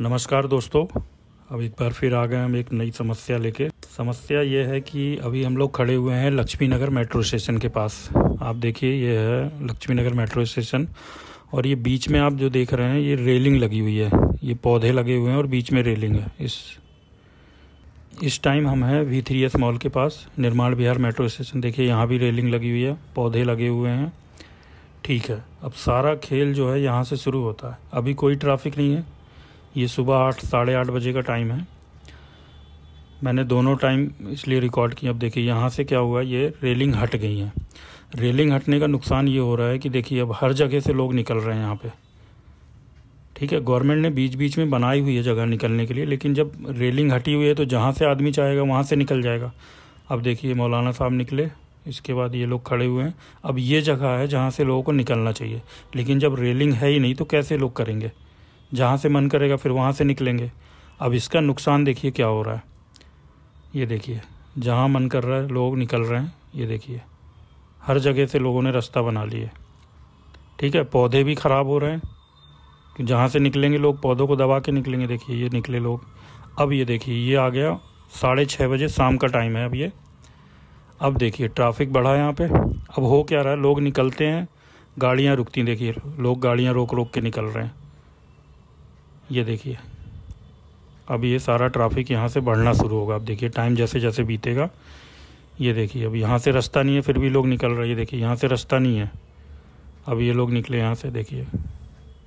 नमस्कार दोस्तों अब एक बार फिर आ गए हम एक नई समस्या लेके समस्या ये है कि अभी हम लोग खड़े हुए हैं लक्ष्मी नगर मेट्रो स्टेशन के पास आप देखिए ये है लक्ष्मी नगर मेट्रो स्टेशन और ये बीच में आप जो देख रहे हैं ये रेलिंग लगी हुई है ये पौधे लगे हुए हैं और बीच में रेलिंग है इस इस टाइम हम हैं वी थ्री एस मॉल के पास निर्माण बिहार मेट्रो स्टेशन देखिए यहाँ भी रेलिंग लगी हुई है पौधे लगे हुए हैं ठीक है अब सारा खेल जो है यहाँ से शुरू होता है अभी कोई ट्रैफिक नहीं है ये सुबह आठ साढ़े आठ बजे का टाइम है मैंने दोनों टाइम इसलिए रिकॉर्ड किया अब देखिए यहाँ से क्या हुआ ये रेलिंग हट गई है रेलिंग हटने का नुकसान ये हो रहा है कि देखिए अब हर जगह से लोग निकल रहे हैं यहाँ पे ठीक है गवर्नमेंट ने बीच बीच में बनाई हुई है जगह निकलने के लिए लेकिन जब रेलिंग हटी हुई है तो जहाँ से आदमी चाहेगा वहाँ से निकल जाएगा अब देखिए मौलाना साहब निकले इसके बाद ये लोग खड़े हुए हैं अब ये जगह है जहाँ से लोगों को निकलना चाहिए लेकिन जब रेलिंग है ही नहीं तो कैसे लोग करेंगे जहाँ से मन करेगा फिर वहाँ से निकलेंगे अब इसका नुकसान देखिए क्या हो रहा है ये देखिए जहाँ मन कर रहा है लोग निकल रहे हैं ये देखिए हर जगह से लोगों ने रास्ता बना लिए ठीक है पौधे भी ख़राब हो रहे हैं जहाँ से निकलेंगे लोग पौधों को दबा के निकलेंगे देखिए ये निकले लोग अब ये देखिए ये आ गया साढ़े छः बजे शाम का टाइम है अब ये अब देखिए ट्रैफिक बढ़ा यहाँ पे अब हो क्या रहा है लोग निकलते हैं गाड़ियाँ रुकती देखिए लोग गाड़ियाँ रोक रोक के निकल रहे हैं ये देखिए अब ये सारा ट्रैफिक यहाँ से बढ़ना शुरू होगा अब देखिए टाइम जैसे जैसे बीतेगा ये देखिए अब यहाँ से रास्ता नहीं है फिर भी लोग निकल रहे हैं देखिए यहाँ से रास्ता नहीं है अब ये लोग निकले यहाँ से देखिए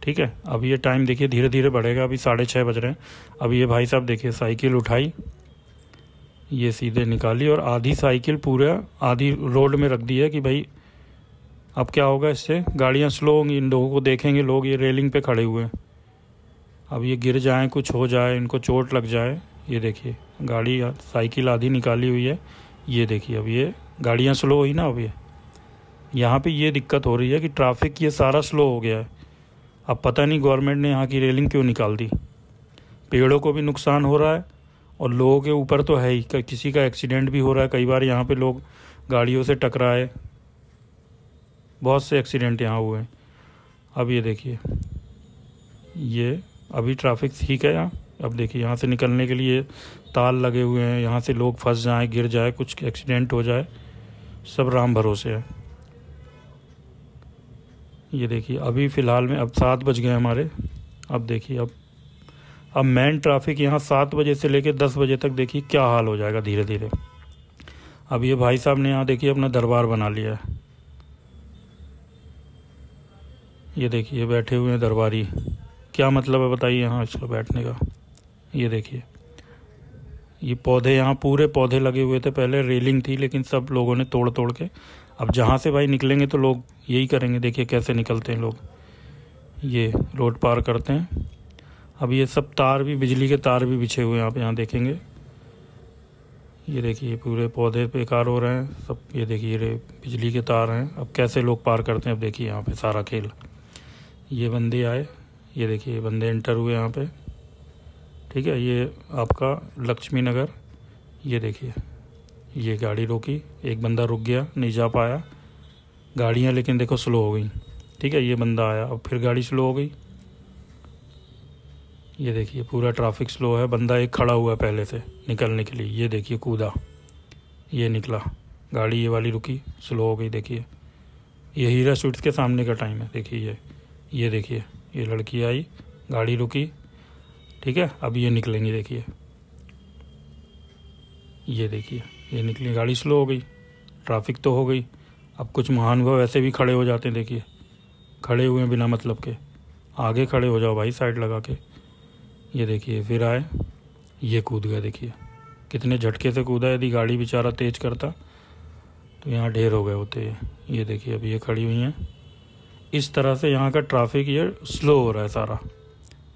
ठीक है अब ये टाइम देखिए धीरे धीरे बढ़ेगा अभी साढ़े छः बज रहे हैं अब ये भाई साहब देखिए साइकिल उठाई ये सीधे निकाली और आधी साइकिल पूरा आधी रोड में रख दी है कि भाई अब क्या होगा इससे गाड़ियाँ स्लो होंगी इन लोगों को देखेंगे लोग ये रेलिंग पर खड़े हुए हैं अब ये गिर जाएं कुछ हो जाए इनको चोट लग जाए ये देखिए गाड़ी साइकिल आधी निकाली हुई है ये देखिए अब ये गाड़ियाँ स्लो हुई ना अब ये यहाँ पे ये दिक्कत हो रही है कि ट्रैफिक ये सारा स्लो हो गया है अब पता नहीं गवर्नमेंट ने यहाँ की रेलिंग क्यों निकाल दी पेड़ों को भी नुकसान हो रहा है और लोगों के ऊपर तो है ही किसी का एक्सीडेंट भी हो रहा है कई बार यहाँ पे लोग गाड़ियों से टकराए बहुत से एक्सीडेंट यहाँ हुए हैं अब ये देखिए ये अभी ट्रैफिक ठीक है यहाँ अब देखिए यहाँ से निकलने के लिए ताल लगे हुए हैं यहाँ से लोग फंस जाएं गिर जाए कुछ एक्सीडेंट हो जाए सब राम भरोसे है ये देखिए अभी फ़िलहाल में अब सात बज गए हमारे अब देखिए अब अब मेन ट्रैफिक यहाँ सात बजे से लेकर दस बजे तक देखिए क्या हाल हो जाएगा धीरे धीरे अब ये भाई साहब ने यहाँ देखिए अपना दरबार बना लिया है ये देखिए बैठे हुए हैं दरबारी क्या मतलब है बताइए यहाँ इसको बैठने का ये देखिए ये पौधे यहाँ पूरे पौधे लगे हुए थे पहले रेलिंग थी लेकिन सब लोगों ने तोड़ तोड़ के अब जहाँ से भाई निकलेंगे तो लोग यही करेंगे देखिए कैसे निकलते हैं लोग ये रोड पार करते हैं अब ये सब तार भी बिजली के तार भी बिछे हुए हैं आप यहाँ देखेंगे ये देखिए पूरे पौधे बेकार हो रहे हैं सब ये देखिए रे बिजली के तार हैं अब कैसे लोग पार करते हैं अब देखिए यहाँ पे सारा खेल ये बंदे आए ये देखिए बंदे इंटर हुए यहाँ पे ठीक है ये आपका लक्ष्मी नगर ये देखिए ये गाड़ी रोकी एक बंदा रुक गया नहीं जा पाया गाड़ियाँ लेकिन देखो स्लो हो गई ठीक है ये बंदा आया अब फिर गाड़ी स्लो हो गई ये देखिए पूरा ट्रैफिक स्लो है बंदा एक खड़ा हुआ है पहले से निकलने के लिए ये देखिए कूदा ये निकला गाड़ी ये वाली रुकी स्लो हो गई देखिए ये हीरा स्वीट्स के सामने का टाइम है देखिए ये ये देखिए ये लड़की आई गाड़ी रुकी ठीक है अब ये निकलेंगी देखिए ये देखिए ये निकली गाड़ी स्लो हो गई ट्रैफिक तो हो गई अब कुछ महानुभव ऐसे भी खड़े हो जाते हैं देखिए खड़े हुए हैं बिना मतलब के आगे खड़े हो जाओ भाई साइड लगा के ये देखिए फिर आए ये कूद गया देखिए कितने झटके से कूदा यदि गाड़ी बेचारा तेज करता तो यहाँ ढेर हो गए होते ये देखिए अब ये खड़ी हुई हैं इस तरह से यहाँ का ट्रैफिक ये स्लो हो रहा है सारा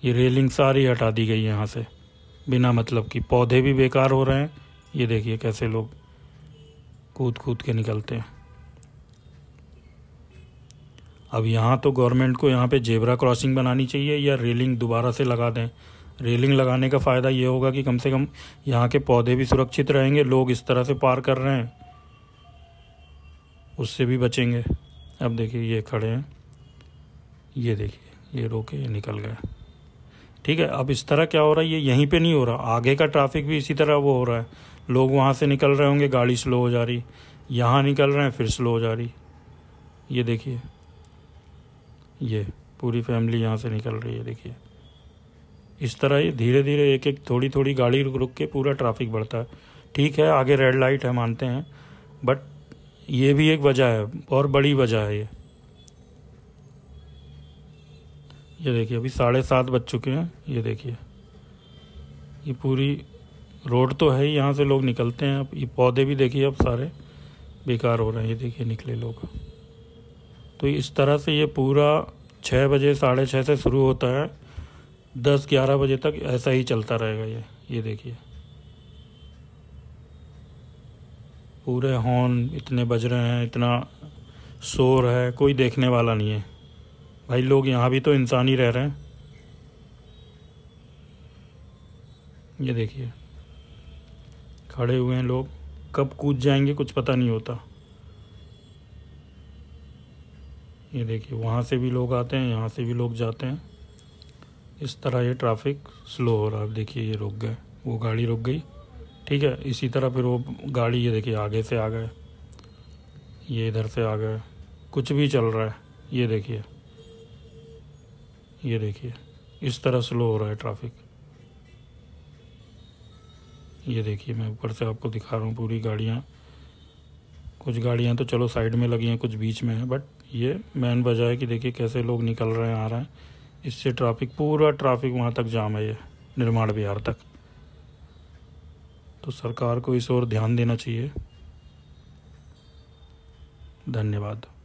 ये रेलिंग सारी हटा दी गई यहाँ से बिना मतलब कि पौधे भी बेकार हो रहे हैं ये देखिए कैसे लोग कूद कूद के निकलते हैं अब यहाँ तो गवर्नमेंट को यहाँ पे जेबरा क्रॉसिंग बनानी चाहिए या रेलिंग दोबारा से लगा दें रेलिंग लगाने का फ़ायदा ये होगा कि कम से कम यहाँ के पौधे भी सुरक्षित रहेंगे लोग इस तरह से पार कर रहे हैं उससे भी बचेंगे अब देखिए ये खड़े हैं ये देखिए ये रोके ये निकल गए ठीक है अब इस तरह क्या हो रहा है ये यहीं पे नहीं हो रहा आगे का ट्रैफिक भी इसी तरह वो हो रहा है लोग वहाँ से निकल रहे होंगे गाड़ी स्लो हो जा रही यहाँ निकल रहे हैं फिर स्लो हो जा रही ये देखिए ये पूरी फैमिली यहाँ से निकल रही है देखिए इस तरह ये धीरे धीरे एक एक थोड़ी थोड़ी गाड़ी रुक रुक के पूरा ट्रैफिक बढ़ता है ठीक है आगे रेड लाइट है मानते हैं बट ये भी एक वजह है और बड़ी वजह है ये ये देखिए अभी साढ़े सात बज चुके हैं ये देखिए ये पूरी रोड तो है ही यहाँ से लोग निकलते हैं अब ये पौधे भी देखिए अब सारे बेकार हो रहे हैं ये देखिए निकले लोग तो इस तरह से ये पूरा छः बजे साढ़े छः से शुरू होता है दस ग्यारह बजे तक ऐसा ही चलता रहेगा ये ये देखिए पूरे हॉर्न इतने बज रहे हैं इतना शोर है कोई देखने वाला नहीं है भाई लोग यहाँ भी तो इंसान ही रह रहे हैं ये देखिए खड़े हुए हैं लोग कब कूद जाएंगे कुछ पता नहीं होता ये देखिए वहाँ से भी लोग आते हैं यहाँ से भी लोग जाते हैं इस तरह ये ट्रैफिक स्लो हो रहा है देखिए ये रुक गए वो गाड़ी रुक गई ठीक है इसी तरह फिर वो गाड़ी ये देखिए आगे से आ गए ये इधर से आ गए कुछ भी चल रहा है ये देखिए ये देखिए इस तरह स्लो हो रहा है ट्रैफिक ये देखिए मैं ऊपर से आपको दिखा रहा हूँ पूरी गाड़ियाँ कुछ गाड़ियाँ तो चलो साइड में लगी हैं कुछ बीच में हैं बट ये मैन वजह है कि देखिए कैसे लोग निकल रहे हैं आ रहे हैं इससे ट्रैफिक पूरा ट्रैफिक वहाँ तक जाम है ये निर्माण बिहार तक तो सरकार को इस ओर ध्यान देना चाहिए धन्यवाद